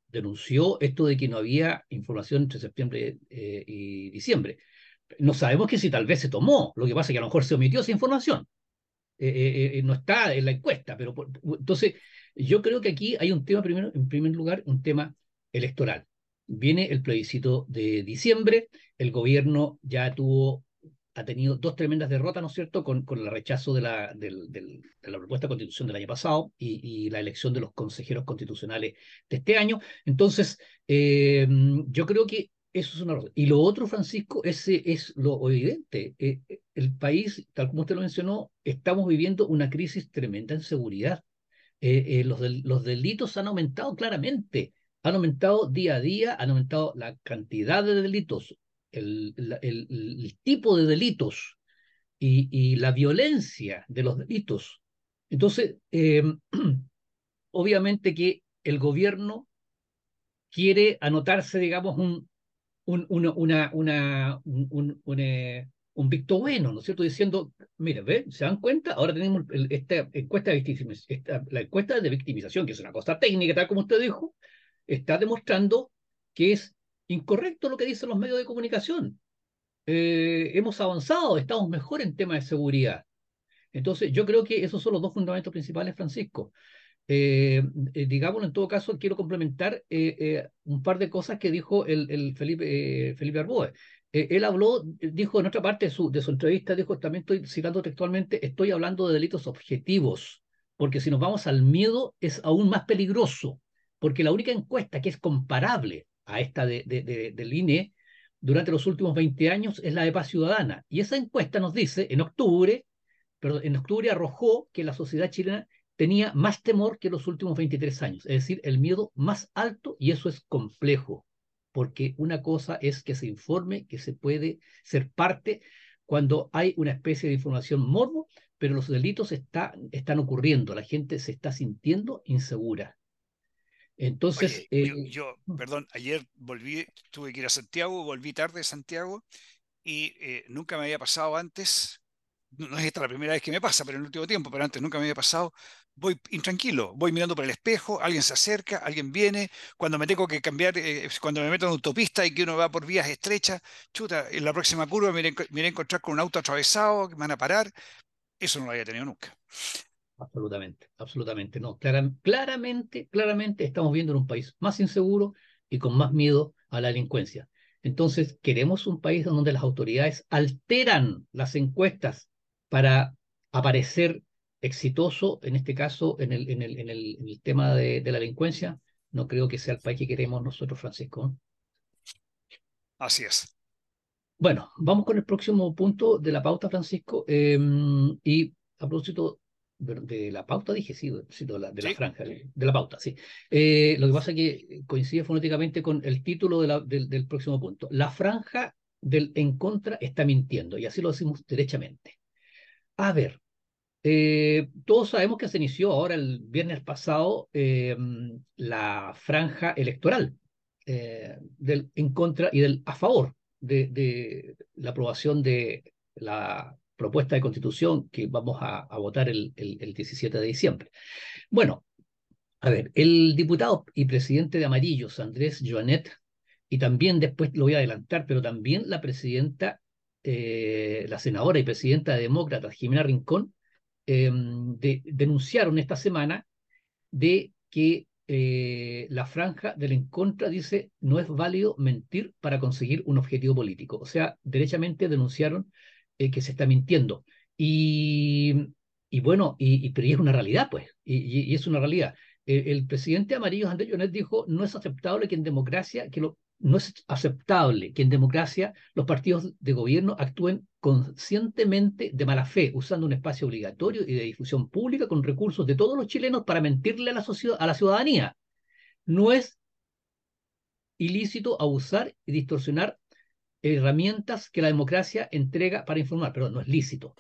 denunció esto de que no había información entre septiembre y diciembre. No sabemos que si tal vez se tomó, lo que pasa es que a lo mejor se omitió esa información. no está en la encuesta, pero entonces yo creo que aquí hay un tema primero, en primer lugar, un tema electoral viene el plebiscito de diciembre, el gobierno ya tuvo ha tenido dos tremendas derrotas, ¿no es cierto?, con, con el rechazo de la, de la propuesta de constitución del año pasado y, la elección de los consejeros constitucionales de este año. Entonces, eh, yo creo que eso es una razón. Y lo otro, Francisco, ese es lo evidente. Eh, el país, tal como usted lo mencionó, estamos viviendo una crisis tremenda en seguridad. Eh, los, los delitos han aumentado claramente han aumentado día a día, han aumentado la cantidad de delitos, el, el, el tipo de delitos y, y, la violencia de los delitos. Entonces, em, obviamente que el gobierno quiere anotarse, digamos, un, un, una, una, un, un, un eh, bueno, ¿no es cierto? Diciendo, mire, ¿ve? ¿se dan cuenta? Ahora tenemos el, esta encuesta esta, la encuesta de victimización, que es una cosa técnica, tal como usted dijo, está demostrando que es incorrecto lo que dicen los medios de comunicación. Eh, hemos avanzado, estamos mejor en temas de seguridad. Entonces, yo creo que esos son los dos fundamentos principales, Francisco. Eh, eh, digámoslo en todo caso, quiero complementar un par de cosas que dijo el, Felipe, Felipe Arboe. él habló, dijo en otra parte de su, de su entrevista, dijo, también estoy citando textualmente, estoy hablando de delitos objetivos, porque si nos vamos al miedo es aún más peligroso porque la única encuesta que es comparable a esta de, del INE durante los últimos 20 años es la de Paz Ciudadana. Y esa encuesta nos dice, en octubre, pero en octubre arrojó que la sociedad chilena tenía más temor que los últimos 23 años, es decir, el miedo más alto y eso es complejo, porque una cosa es que se informe que se puede ser parte cuando hay una especie de información morbo, pero los delitos están ocurriendo, la gente se está sintiendo insegura. Entonces. yo, eh, perdón, ayer volví, tuve que ir a Santiago, volví tarde de Santiago y eh, nunca me había pasado antes, no es esta la primera vez que me pasa, pero en el último tiempo, pero antes nunca me había pasado, voy intranquilo, voy mirando por el espejo, alguien se acerca, alguien viene, cuando me tengo que cambiar, eh, cuando me meto en autopista y que uno va por vías estrechas, chuta, en la próxima curva me a encontrar con un auto atravesado, que me van a parar, eso no lo había tenido nunca. Absolutamente, absolutamente no. claramente, claramente estamos viendo en un país más inseguro y con más miedo a la delincuencia. Entonces, queremos un país donde las autoridades alteran las encuestas para aparecer exitoso, en este caso, en el, en el, en el, tema de, la delincuencia. No creo que sea el país que queremos nosotros, Francisco. Así es. Bueno, vamos con el próximo punto de la pauta, Francisco. Em, y a propósito de, la pauta dije, sí, de la, franja, de la pauta, sí. Eh, lo que pasa es que coincide fonéticamente con el título de la, del próximo punto. La franja del en contra está mintiendo, y así lo decimos derechamente. A ver, eh, todos sabemos que se inició ahora el viernes pasado eh, la franja electoral del en contra y del a favor de, de la aprobación de la propuesta de constitución que vamos a, votar el, el, 17 de diciembre. Bueno, a ver, el diputado y presidente de Amarillos, Andrés Joanet, y también después lo voy a adelantar, pero también la presidenta, eh, la senadora y presidenta de Demócratas, Jimena Rincón, em, denunciaron esta semana de que eh, la franja del en contra dice no es válido mentir para conseguir un objetivo político. O sea, derechamente denunciaron eh, que se está mintiendo. Y, bueno, y, pero es una realidad, pues, y, es una realidad. Eh, el, presidente amarillo Andrés Jonet dijo, no es aceptable que en democracia, que no es aceptable que en democracia los partidos de gobierno actúen conscientemente de mala fe, usando un espacio obligatorio y de difusión pública con recursos de todos los chilenos para mentirle a la, sociedad, a la ciudadanía. No es ilícito abusar y distorsionar herramientas que la democracia entrega para informar, pero no es lícito.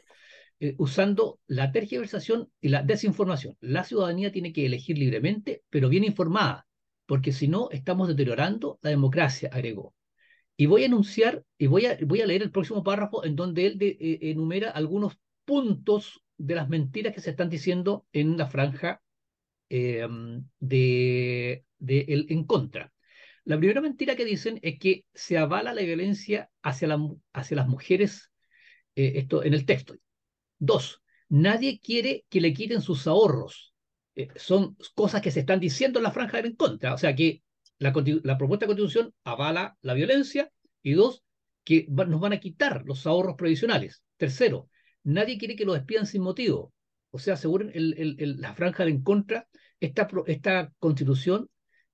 Eh, usando la tergiversación y la desinformación. La ciudadanía tiene que elegir libremente, pero bien informada, porque si no, estamos deteriorando la democracia, agregó. Y voy a enunciar, y voy a, voy a leer el próximo párrafo en donde él eh, enumera algunos puntos de las mentiras que se están diciendo en la franja eh, de, de el, en contra. La primera mentira que dicen es que se avala la violencia hacia, las mujeres eh, esto, en el texto. Dos, nadie quiere que le quiten sus ahorros. Eh, son cosas que se están diciendo en la franja en contra. O sea que la, propuesta de constitución avala la violencia y dos, que nos van a quitar los ahorros provisionales. Tercero, nadie quiere que lo despidan sin motivo. O sea, aseguren la franja de en contra, esta constitución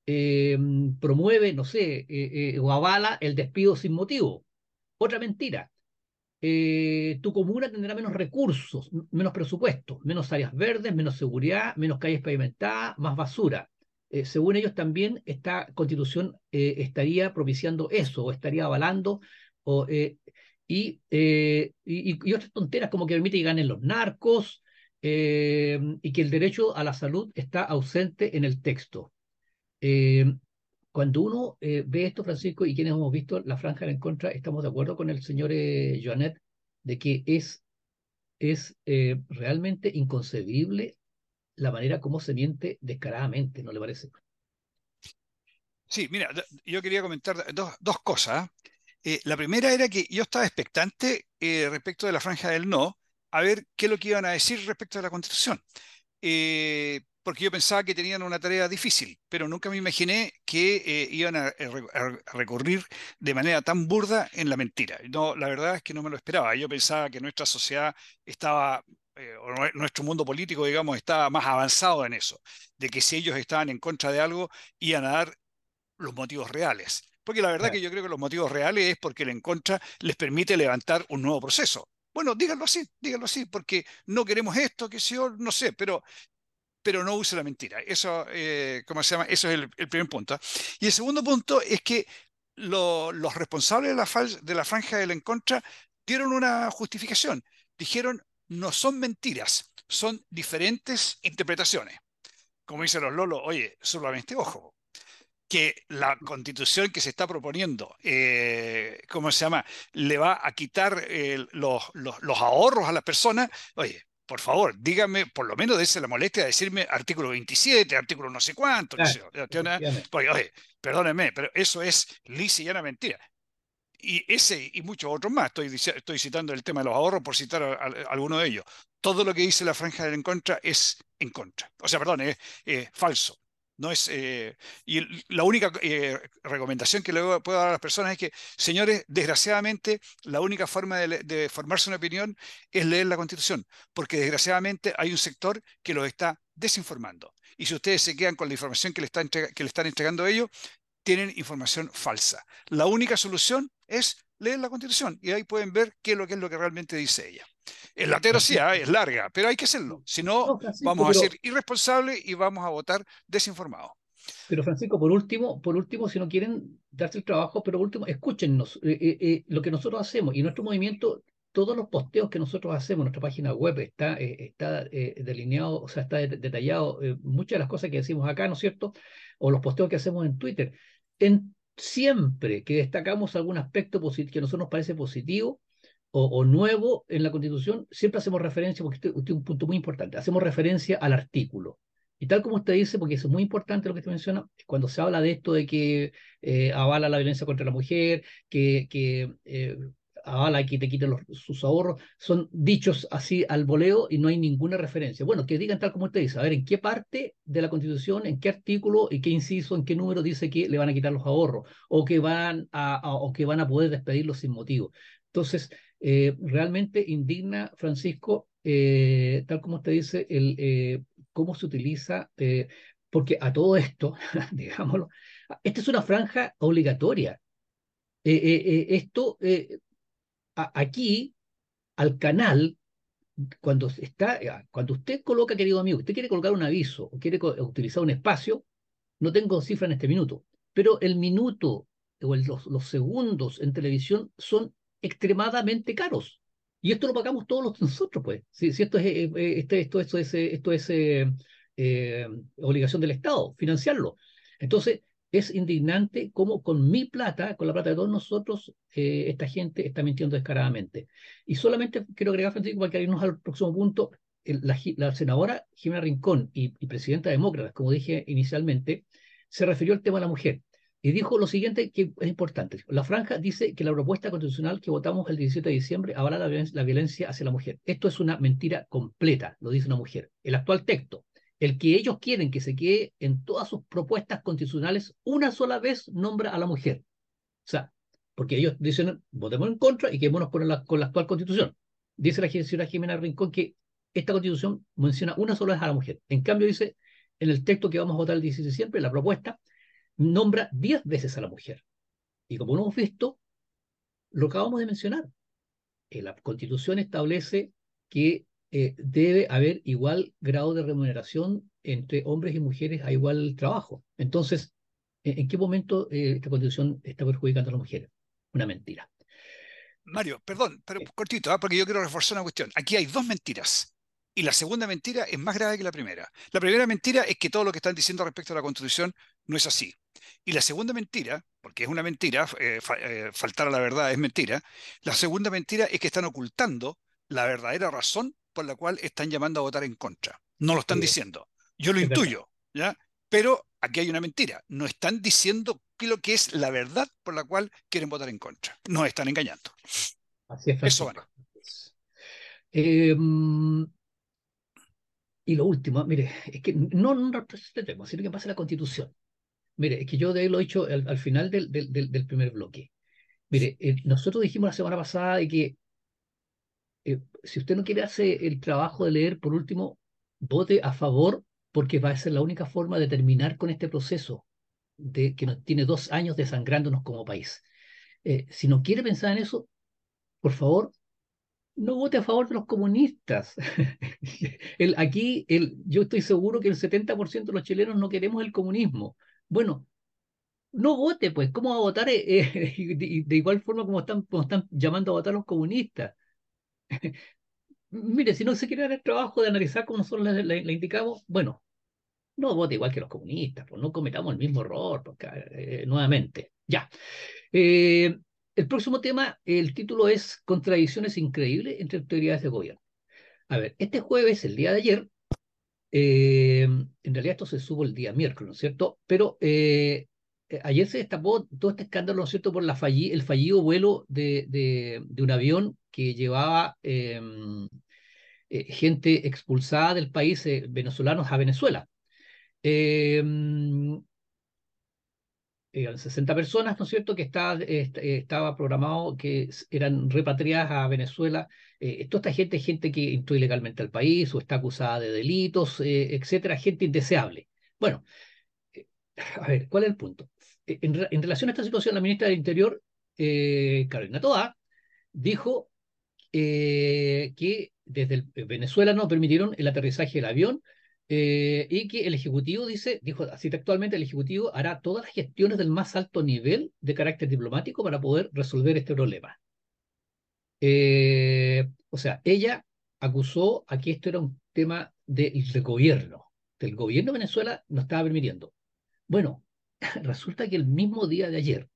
Em, promueve, no sé, eh, eh, o avala el despido sin motivo. Otra mentira. Eh, tu comuna tendrá menos recursos, menos presupuesto, menos áreas verdes, menos seguridad, menos calles pavimentadas, más basura. según ellos también esta constitución estaría propiciando eso o estaría avalando o, y, y, y, otras tonteras como que permite que ganen los narcos em, y que el derecho a la salud está ausente en el texto. Eh, cuando uno eh, ve esto, Francisco, y quienes hemos visto la franja en contra, estamos de acuerdo con el señor eh, Joanet de que es, es realmente inconcebible la manera como se miente descaradamente, ¿no le parece? Sí, mira, yo quería comentar dos, dos cosas. la primera era que yo estaba expectante respecto de la franja del no, a ver qué es lo que iban a decir respecto de la constitución porque yo pensaba que tenían una tarea difícil, pero nunca me imaginé que eh, iban eh, a, recurrir de manera tan burda en la mentira. No, la verdad es que no me lo esperaba. Yo pensaba que nuestra sociedad estaba eh, o nuestro mundo político, digamos, estaba más avanzado en eso, de que si ellos estaban en contra de algo, iban a dar los motivos reales. Porque la verdad que yo creo que los motivos reales es porque el en contra les permite levantar un nuevo proceso. Bueno, díganlo así, díganlo así, porque no queremos esto, que yo, no sé, pero pero no use la mentira. Eso, eh, ¿cómo se llama? Eso es el, primer punto. Y el segundo punto es que los responsables de la, de la franja de la contra dieron una justificación. Dijeron, no son mentiras, son diferentes interpretaciones. Como dicen los lolos, oye, solamente ojo, que la constitución que se está proponiendo, eh, ¿cómo se llama?, le va a quitar eh, los, los, ahorros a las personas, oye, por favor, dígame, por lo menos dése la molestia de decirme artículo 27, artículo no sé cuánto. Claro, oye, perdónenme, pero eso es lisa y llana mentira. Y ese y muchos otros más, estoy, estoy citando el tema de los ahorros por citar alguno de ellos. Todo lo que dice la franja del en contra es en contra. O sea, perdón, es falso. No es, eh, y la única eh, recomendación que le puedo dar a las personas es que, señores, desgraciadamente, la única forma de, formarse una opinión es leer la Constitución, porque desgraciadamente hay un sector que los está desinformando. Y si ustedes se quedan con la información que le, está que están entregando ellos, tienen información falsa. La única solución es leer la Constitución y ahí pueden ver qué lo que es lo que realmente dice ella. El latero sí, ah, es larga, pero hay que hacerlo. Si no, vamos a ser irresponsables y vamos a votar desinformados. Pero Francisco, por último, por último, si no quieren darse el trabajo, pero último, escúchennos. Eh, eh, eh, lo que nosotros hacemos y nuestro movimiento, todos los posteos que nosotros hacemos, nuestra página web está, está delineado, o sea, está detallado muchas de las cosas que decimos acá, ¿no es cierto? O los posteos que hacemos en Twitter. En siempre que destacamos algún aspecto que a nosotros nos parece positivo, o, nuevo en la Constitución, siempre hacemos referencia, porque este, este, es un punto muy importante, hacemos referencia al artículo. Y tal como usted dice, porque es muy importante lo que usted menciona, cuando se habla de esto de que eh, avala la violencia contra la mujer, que, que eh, avala que te quiten los, sus ahorros, son dichos así al voleo y no hay ninguna referencia. Bueno, que digan tal como usted dice, a ver en qué parte de la Constitución, en qué artículo, y qué inciso, en qué número dice que le van a quitar los ahorros o que van a, o que van a poder despedirlos sin motivo. Entonces, eh, realmente indigna, Francisco, eh, tal como usted dice, el, eh, cómo se utiliza, porque a todo esto, digámoslo, esta es una franja obligatoria. esto, aquí, al canal, cuando, está, cuando usted coloca, querido amigo, usted quiere colocar un aviso o quiere utilizar un espacio, no tengo cifra en este minuto, pero el minuto o los, los segundos en televisión son extremadamente caros. Y esto lo pagamos todos nosotros, pues. Si, esto es, eh, eh, esto, esto es, esto eh, obligación del Estado, financiarlo. Entonces, es indignante cómo con mi plata, con la plata de todos nosotros, esta gente está mintiendo descaradamente. Y solamente quiero agregar, Francisco, para que irnos al próximo punto, la, senadora Jimena Rincón y, y, presidenta demócrata, como dije inicialmente, se refirió al tema de la mujer. Y dijo lo siguiente que es importante. La franja dice que la propuesta constitucional que votamos el 17 de diciembre avala la, violencia, la violencia hacia la mujer. Esto es una mentira completa, lo dice una mujer. El actual texto, el que ellos quieren que se quede en todas sus propuestas constitucionales, una sola vez nombra a la mujer. O sea, porque ellos dicen, votemos en contra y quedémonos con la, con la actual constitución. Dice la señora Jimena Rincón que esta constitución menciona una sola vez a la mujer. En cambio, dice, en el texto que vamos a votar el 17 de diciembre, la propuesta, nombra diez veces a la mujer. Y como no hemos visto, lo acabamos de mencionar. Eh, la Constitución establece que eh, debe haber igual grado de remuneración entre hombres y mujeres a igual trabajo. Entonces, ¿en qué momento eh, esta Constitución está perjudicando a la mujeres? Una mentira. Mario, perdón, pero cortito, ¿ah? porque yo quiero reforzar una cuestión. Aquí hay dos mentiras. Y la segunda mentira es más grave que la primera. La primera mentira es que todo lo que están diciendo respecto a la Constitución no es así. Y la segunda mentira, porque es una mentira, eh, eh, faltar a la verdad es mentira, la segunda mentira es que están ocultando la verdadera razón por la cual están llamando a votar en contra. No lo están diciendo. Yo lo intuyo, ¿ya? Pero aquí hay una mentira. No están diciendo lo que es la verdad por la cual quieren votar en contra. Nos están engañando. Así es. Eso va em, y lo último, mire, es que no, no representemos, sino que pasa la constitución. Mire, es que yo de ahí lo he dicho al, final del, del, primer bloque. Mire, eh, nosotros dijimos la semana pasada de que eh, si usted no quiere hacer el trabajo de leer, por último, vote a favor porque va a ser la única forma de terminar con este proceso de, que nos tiene dos años desangrándonos como país. Eh, si no quiere pensar en eso, por favor, no vote a favor de los comunistas. el, aquí el, yo estoy seguro que el 70% de los chilenos no queremos el comunismo. Bueno, no vote, pues, ¿cómo va a votar eh, eh, de, igual forma como están, llamando a votar los comunistas? Mire, si no se quiere dar el trabajo de analizar cómo son las le indicamos, bueno, no vote igual que los comunistas, pues no cometamos el mismo error, porque, eh, nuevamente. Ya. el próximo tema, el título es Contradicciones increíbles entre autoridades de gobierno. A ver, este jueves, el día de ayer, eh, en realidad esto se supo el día miércoles, ¿no es cierto? Pero eh, eh, ayer se destapó todo este escándalo, ¿no es cierto?, por el fallido vuelo de, un avión que llevaba em, gente expulsada del país, venezolanos, a Venezuela. Em, eran eh, 60 personas, ¿no es cierto?, que está, estaba programado que eran repatriadas a Venezuela. Eh, toda esta gente, gente que entró ilegalmente al país o está acusada de delitos, eh, etcétera, gente indeseable. Bueno, a ver, ¿cuál es el punto? En, relación a esta situación, la ministra del Interior, Carolina Toa, dijo que desde Venezuela no permitieron el aterrizaje del avión eh, y que el Ejecutivo dice, dijo así actualmente el Ejecutivo hará todas las gestiones del más alto nivel de carácter diplomático para poder resolver este problema. Eh, o sea, ella acusó a que esto era un tema del de gobierno, del gobierno de Venezuela no estaba permitiendo. Bueno, resulta que el mismo día de ayer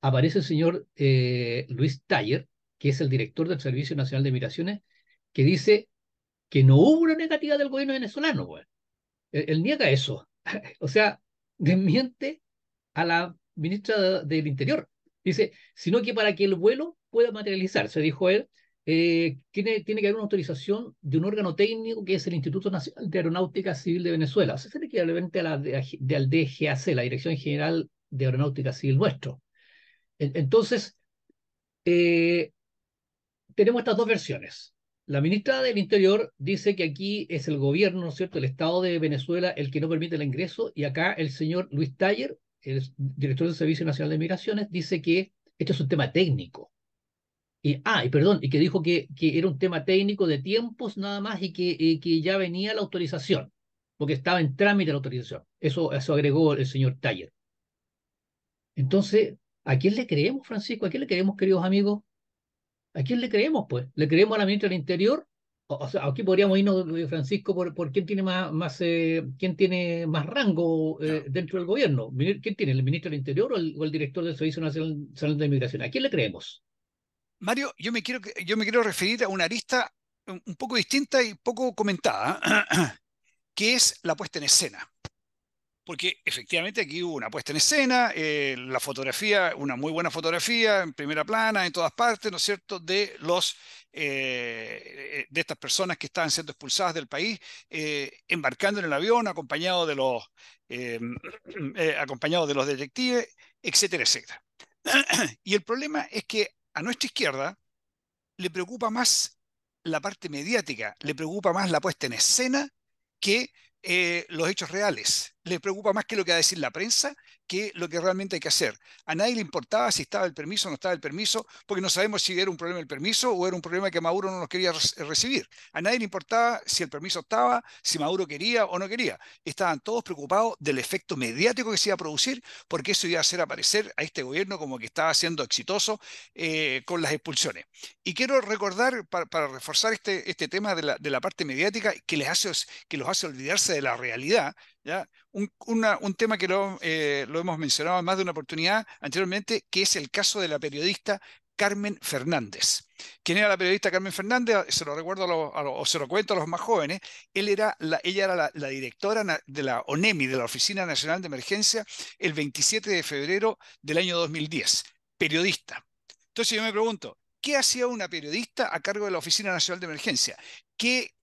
aparece el señor eh, Luis Taller, que es el director del Servicio Nacional de Migraciones, que dice que no hubo una negativa del gobierno venezolano, pues. Él, niega eso. o sea, desmiente a la ministra del Interior. Dice, sino que para que el vuelo pueda materializarse, dijo él, eh, tiene, que haber una autorización de un órgano técnico que es el Instituto Nacional de Aeronáutica Civil de Venezuela. se sea, que a la de, al DGAC, la Dirección General de Aeronáutica Civil nuestro. Entonces, eh, tenemos estas dos versiones. La ministra del Interior dice que aquí es el gobierno, ¿no es cierto?, el Estado de Venezuela el que no permite el ingreso y acá el señor Luis Taller, el director del Servicio Nacional de Migraciones, dice que esto es un tema técnico. Y, ah, y perdón, y que dijo que, que era un tema técnico de tiempos nada más y que, que ya venía la autorización, porque estaba en trámite la autorización. Eso, eso agregó el señor Taller. Entonces, ¿a quién le creemos, Francisco? ¿A quién le creemos, queridos amigos? ¿A quién le creemos, pues? ¿Le creemos a la ministra del Interior? O, o aquí podríamos irnos, eh, Francisco, por, quién tiene más, más eh, quién tiene más rango eh, dentro del gobierno. ¿Quién tiene, el ministro del Interior o el, director del Servicio Nacional de Inmigración? ¿A quién le creemos? Mario, yo me quiero, yo me quiero referir a una arista un poco distinta y poco comentada, que es la puesta en escena porque efectivamente aquí hubo una puesta en escena, eh, la fotografía, una muy buena fotografía en primera plana, en todas partes, ¿no es cierto?, de los eh, de estas personas que estaban siendo expulsadas del país, eh, embarcando en el avión, acompañado de los acompañados de los detectives, etcétera, etcétera. Y el problema es que a nuestra izquierda le preocupa más la parte mediática, le preocupa más la puesta en escena que los hechos reales les preocupa más que lo que va a decir la prensa, que lo que realmente hay que hacer. A nadie le importaba si estaba el permiso o no estaba el permiso, porque no sabemos si era un problema el permiso o era un problema que Maduro no nos quería recibir. A nadie le importaba si el permiso estaba, si Maduro quería o no quería. Estaban todos preocupados del efecto mediático que se iba a producir, porque eso iba a hacer aparecer a este gobierno como que estaba siendo exitoso eh, con las expulsiones. Y quiero recordar, para, reforzar este, este tema de la, parte mediática, que, les hace, que los hace olvidarse de la realidad, un, tema que lo, eh, hemos mencionado más de una oportunidad anteriormente, que es el caso de la periodista Carmen Fernández. ¿Quién era la periodista Carmen Fernández? Se lo recuerdo o se lo cuento a los más jóvenes. Él era ella era la, la, directora de la ONEMI, de la Oficina Nacional de Emergencia, el 27 de febrero del año 2010. Periodista. Entonces yo me pregunto, ¿qué hacía una periodista a cargo de la Oficina Nacional de Emergencia? ¿Qué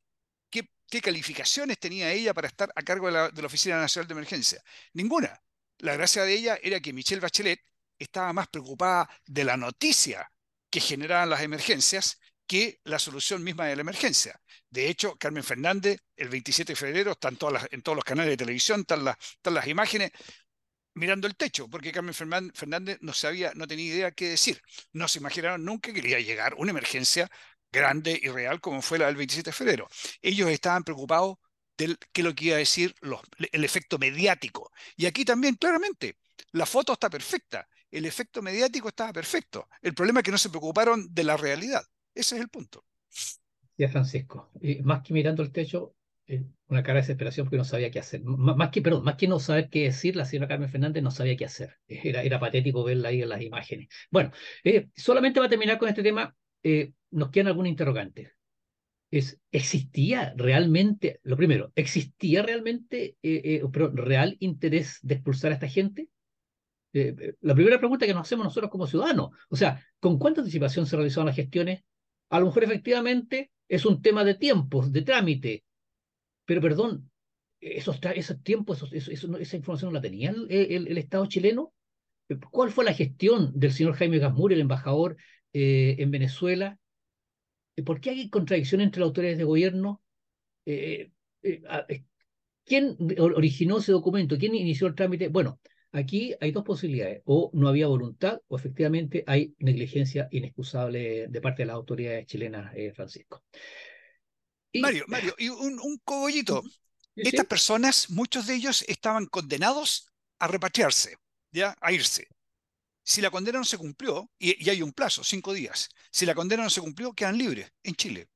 qué calificaciones tenía ella para estar a cargo de la, Oficina Nacional de Emergencia. Ninguna. La gracia de ella era que Michelle Bachelet estaba más preocupada de la noticia que generaban las emergencias que la solución misma de la emergencia. De hecho, Carmen Fernández, el 27 de febrero, están en todos los canales de televisión, están las, las imágenes, mirando el techo, porque Carmen Fernández no sabía, no tenía idea qué decir. No se imaginaron nunca que iba a llegar una emergencia grande y real como fue la del 27 de febrero. Ellos estaban preocupados del qué lo que iba a decir los, el efecto mediático. Y aquí también, claramente, la foto está perfecta, el efecto mediático estaba perfecto. El problema es que no se preocuparon de la realidad. Ese es el punto. Ya Francisco. más que mirando el techo, eh, una cara de desesperación porque no sabía qué hacer. más que, perdón, más que no saber qué decir, la señora Carmen Fernández no sabía qué hacer. Era, era patético verla ahí en las imágenes. Bueno, eh, solamente va a terminar con este tema. Eh, nos quedan algunos interrogantes. Es, ¿Existía realmente, lo primero, ¿existía realmente eh, eh, real interés de expulsar a esta gente? Eh, la primera pregunta que nos hacemos nosotros como ciudadanos, o sea, ¿con cuánta anticipación se realizaban las gestiones? A lo mejor efectivamente es un tema de tiempos, de trámite, pero perdón, esos, esos tiempos, esa información no la tenía el, Estado chileno. ¿Cuál fue la gestión del señor Jaime Gasmur, el embajador en Venezuela? ¿Por qué hay contradicción entre las autoridades de gobierno? Eh, eh, eh, ¿Quién originó ese documento? ¿Quién inició el trámite? Bueno, aquí hay dos posibilidades. O no había voluntad o efectivamente hay negligencia inexcusable de parte de las autoridades chilenas, Francisco. Mario, Mario, y un, un cogollito. Estas personas, muchos de ellos estaban condenados a repatriarse, ¿ya? a irse. Si la condena no se cumplió, y, hay un plazo, cinco días, si la condena no se cumplió, quedan libres en Chile.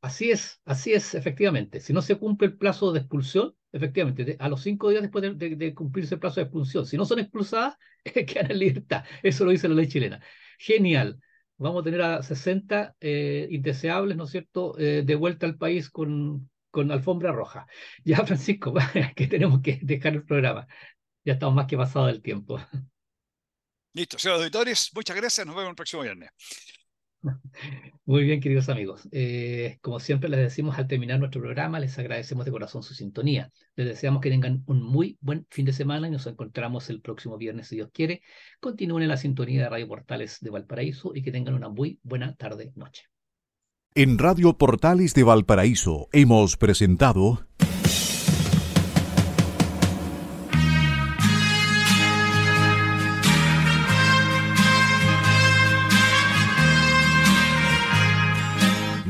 Así es, así es, efectivamente. Si no se cumple el plazo de expulsión, efectivamente, a los cinco días después de, cumplirse el plazo de expulsión, si no son expulsadas, quedan en libertad. Eso lo dice la ley chilena. Genial. Vamos a tener a 60 eh, indeseables, ¿no es cierto?, eh, de vuelta al país con, con alfombra roja. Ya, Francisco, que tenemos que dejar el programa. Ya estamos más que pasados del tiempo. Listo, señores auditores, muchas gracias, nos vemos el próximo viernes. Muy bien, queridos amigos. Eh, como siempre les decimos al terminar nuestro programa, les agradecemos de corazón su sintonía. Les deseamos que tengan un muy buen fin de semana y nos encontramos el próximo viernes, si Dios quiere. Continúen en la sintonía de Radio Portales de Valparaíso y que tengan una muy buena tarde, noche. En Radio Portales de Valparaíso hemos presentado...